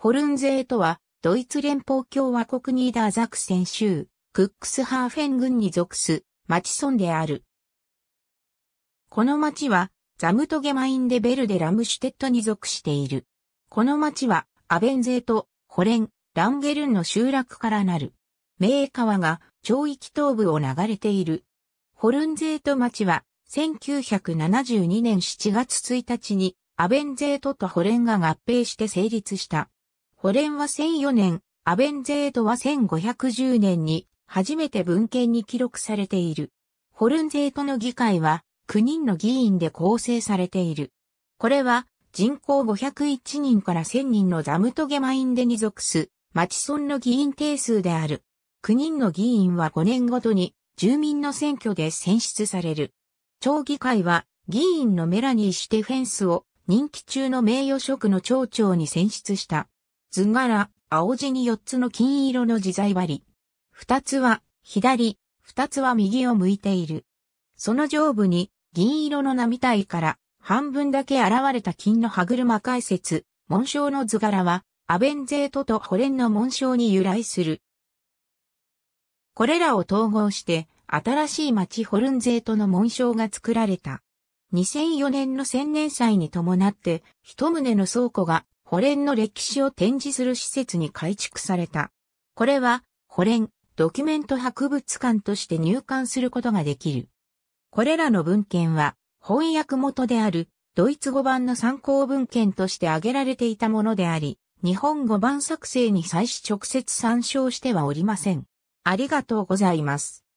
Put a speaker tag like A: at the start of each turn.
A: ホルンゼーとは、ドイツ連邦共和国ニーダーザクセン州、クックスハーフェン郡に属す、町村である。この町は、ザムトゲマインデベルデ・ラムシュテットに属している。この町は、アベンゼーと、ホレン、ランゲルンの集落からなる。メー川が、町域東部を流れている。ホルンゼート町は、1972年7月1日に、アベンゼートとホレンが合併して成立した。ホレンは1004年、アベンゼートは1510年に初めて文献に記録されている。ホルンゼートの議会は9人の議員で構成されている。これは人口501人から1000人のザムトゲマインデに属す町村の議員定数である。9人の議員は5年ごとに住民の選挙で選出される。町議会は議員のメラニー・シュテフェンスを任期中の名誉職の町長に選出した。図柄、青地に4つの金色の自在割り。2つは左、2つは右を向いている。その上部に銀色の波体から半分だけ現れた金の歯車解説、紋章の図柄は、アベンゼートとホレンの紋章に由来する。これらを統合して、新しい町ホルンゼートの紋章が作られた。2004年の千年祭に伴って、一棟の倉庫が保連の歴史を展示する施設に改築された。これは、保連、ドキュメント博物館として入館することができる。これらの文献は、翻訳元である、ドイツ語版の参考文献として挙げられていたものであり、日本語版作成に際し直接参照してはおりません。ありがとうございます。